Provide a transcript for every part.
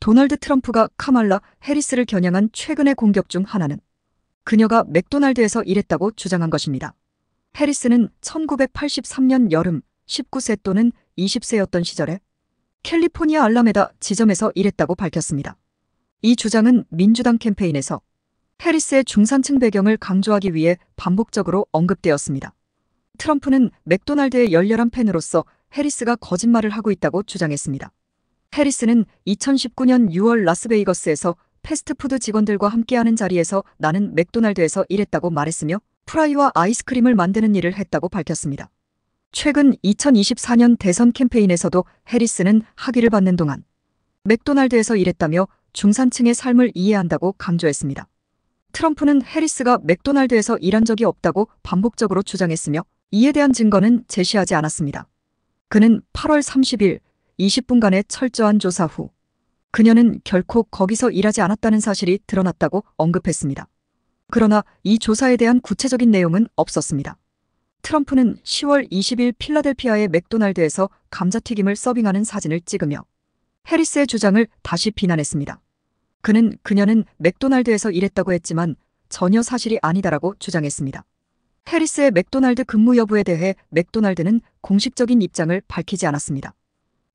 도널드 트럼프가 카말라 해리스를 겨냥한 최근의 공격 중 하나는 그녀가 맥도날드에서 일했다고 주장한 것입니다. 해리스는 1983년 여름 19세 또는 20세였던 시절에 캘리포니아 알라메다 지점에서 일했다고 밝혔습니다. 이 주장은 민주당 캠페인에서 해리스의 중산층 배경을 강조하기 위해 반복적으로 언급되었습니다. 트럼프는 맥도날드의 열렬한 팬으로서 해리스가 거짓말을 하고 있다고 주장했습니다. 해리스는 2019년 6월 라스베이거스에서 패스트푸드 직원들과 함께하는 자리에서 나는 맥도날드에서 일했다고 말했으며 프라이와 아이스크림을 만드는 일을 했다고 밝혔습니다. 최근 2024년 대선 캠페인에서도 해리스는 학위를 받는 동안 맥도날드에서 일했다며 중산층의 삶을 이해한다고 강조했습니다. 트럼프는 해리스가 맥도날드에서 일한 적이 없다고 반복적으로 주장했으며 이에 대한 증거는 제시하지 않았습니다. 그는 8월 30일 20분간의 철저한 조사 후 그녀는 결코 거기서 일하지 않았다는 사실이 드러났다고 언급했습니다. 그러나 이 조사에 대한 구체적인 내용은 없었습니다. 트럼프는 10월 20일 필라델피아의 맥도날드에서 감자튀김을 서빙하는 사진을 찍으며 해리스의 주장을 다시 비난했습니다. 그는 그녀는 맥도날드에서 일했다고 했지만 전혀 사실이 아니다라고 주장했습니다. 해리스의 맥도날드 근무 여부에 대해 맥도날드는 공식적인 입장을 밝히지 않았습니다.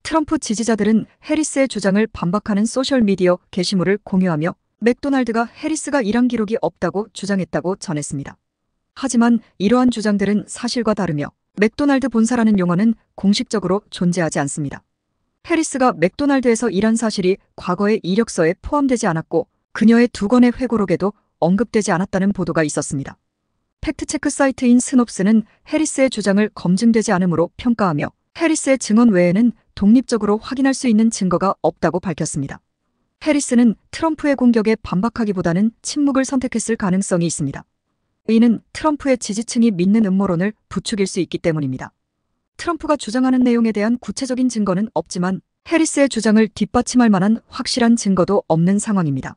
트럼프 지지자들은 해리스의 주장을 반박하는 소셜미디어 게시물을 공유하며 맥도날드가 해리스가 일한 기록이 없다고 주장했다고 전했습니다. 하지만 이러한 주장들은 사실과 다르며 맥도날드 본사라는 용어는 공식적으로 존재하지 않습니다. 해리스가 맥도날드에서 일한 사실이 과거의 이력서에 포함되지 않았고 그녀의 두 건의 회고록에도 언급되지 않았다는 보도가 있었습니다. 팩트체크 사이트인 스놉스는 해리스의 주장을 검증되지 않으므로 평가하며 해리스의 증언 외에는 독립적으로 확인할 수 있는 증거가 없다고 밝혔습니다. 해리스는 트럼프의 공격에 반박하기보다는 침묵을 선택했을 가능성이 있습니다. 이는 트럼프의 지지층이 믿는 음모론을 부추길 수 있기 때문입니다. 트럼프가 주장하는 내용에 대한 구체적인 증거는 없지만 해리스의 주장을 뒷받침할 만한 확실한 증거도 없는 상황입니다.